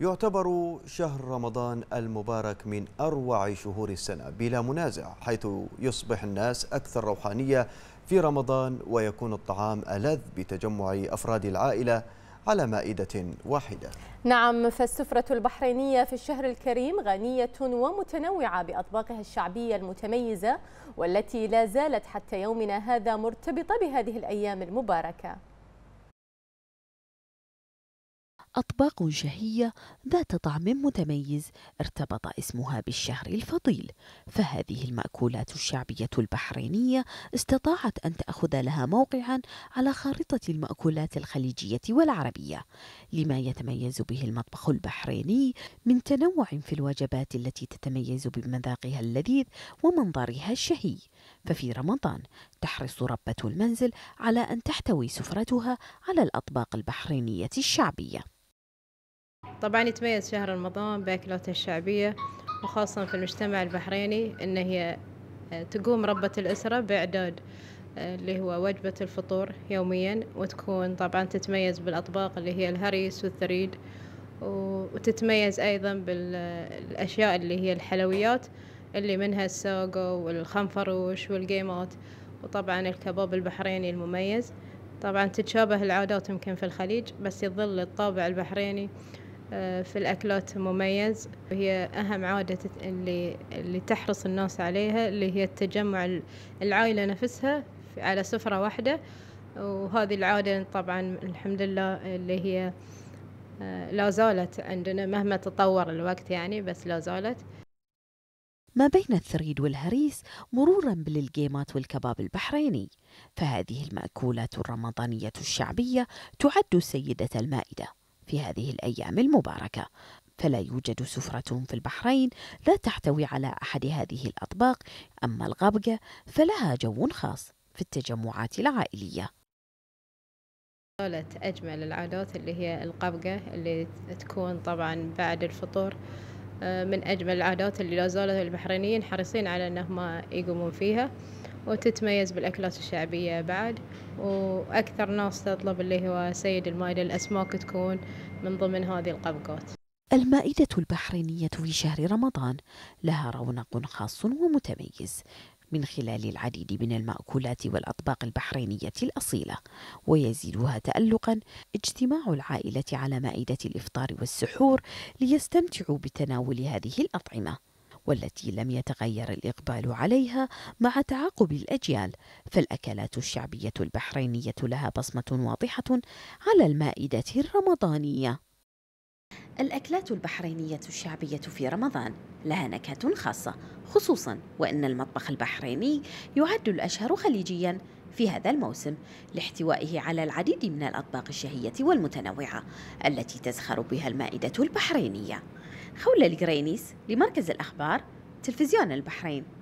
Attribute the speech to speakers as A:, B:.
A: يعتبر شهر رمضان المبارك من أروع شهور السنة بلا منازع حيث يصبح الناس أكثر روحانية في رمضان ويكون الطعام ألذ بتجمع أفراد العائلة على مائدة واحدة نعم فالسفرة البحرينية في الشهر الكريم غنية ومتنوعة بأطباقها الشعبية المتميزة والتي لا زالت حتى يومنا هذا مرتبطة بهذه الأيام المباركة
B: أطباق شهية ذات طعم متميز ارتبط اسمها بالشهر الفضيل فهذه المأكولات الشعبية البحرينية استطاعت أن تأخذ لها موقعا على خارطة المأكولات الخليجية والعربية لما يتميز به المطبخ البحريني من تنوع في الوجبات التي تتميز بمذاقها اللذيذ ومنظرها الشهي ففي رمضان تحرص ربة المنزل على أن تحتوي سفرتها على الأطباق البحرينية الشعبية
A: طبعا يتميز شهر رمضان باكلاته الشعبية وخاصة في المجتمع البحريني إن هي آه، تقوم ربة الأسرة بإعداد آه، اللي هو وجبة الفطور يوميا وتكون طبعا تتميز بالأطباق اللي هي الهريس والثريد وتتميز أيضا بالأشياء اللي هي الحلويات اللي منها الساقو والخنفروش والقيمات وطبعا الكباب البحريني المميز طبعا تتشابه العادات يمكن في الخليج بس يظل الطابع البحريني آه، في الأكلات مميز وهي أهم عادة اللي, اللي تحرص الناس عليها اللي هي التجمع العائلة نفسها على سفرة واحدة وهذه العادة طبعا الحمد لله اللي هي آه، لا زالت عندنا مهما تطور الوقت يعني بس لا زالت
B: ما بين الثريد والهريس مرورا باللقيمات والكباب البحريني فهذه المأكولات الرمضانية الشعبية تعد سيدة المائدة في هذه الأيام المباركة فلا يوجد سفرة في البحرين لا تحتوي على أحد هذه الأطباق أما الغبقة فلها جو خاص في التجمعات العائلية
A: طالت أجمل العادات اللي هي القبقة اللي تكون طبعا بعد الفطور آه، من أجمل العادات اللي لا البحرينيين حريصين على أنهم يقومون فيها وتتميز بالأكلات الشعبية بعد وأكثر ناس تطلب اللي هو سيد المائدة الأسماك تكون من ضمن هذه القبقات
B: المائدة البحرينية في شهر رمضان لها رونق خاص ومتميز من خلال العديد من المأكولات والأطباق البحرينية الأصيلة ويزيدها تألقا اجتماع العائلة على مائدة الإفطار والسحور ليستمتعوا بتناول هذه الأطعمة والتي لم يتغير الإقبال عليها مع تعاقب الأجيال فالأكلات الشعبية البحرينية لها بصمة واضحة على المائدة الرمضانية الأكلات البحرينية الشعبية في رمضان لها نكهة خاصة خصوصا وأن المطبخ البحريني يعد الأشهر خليجيا في هذا الموسم لاحتوائه على العديد من الأطباق الشهية والمتنوعة التي تزخر بها المائدة البحرينية خولة الجرينيس لمركز الأخبار تلفزيون البحرين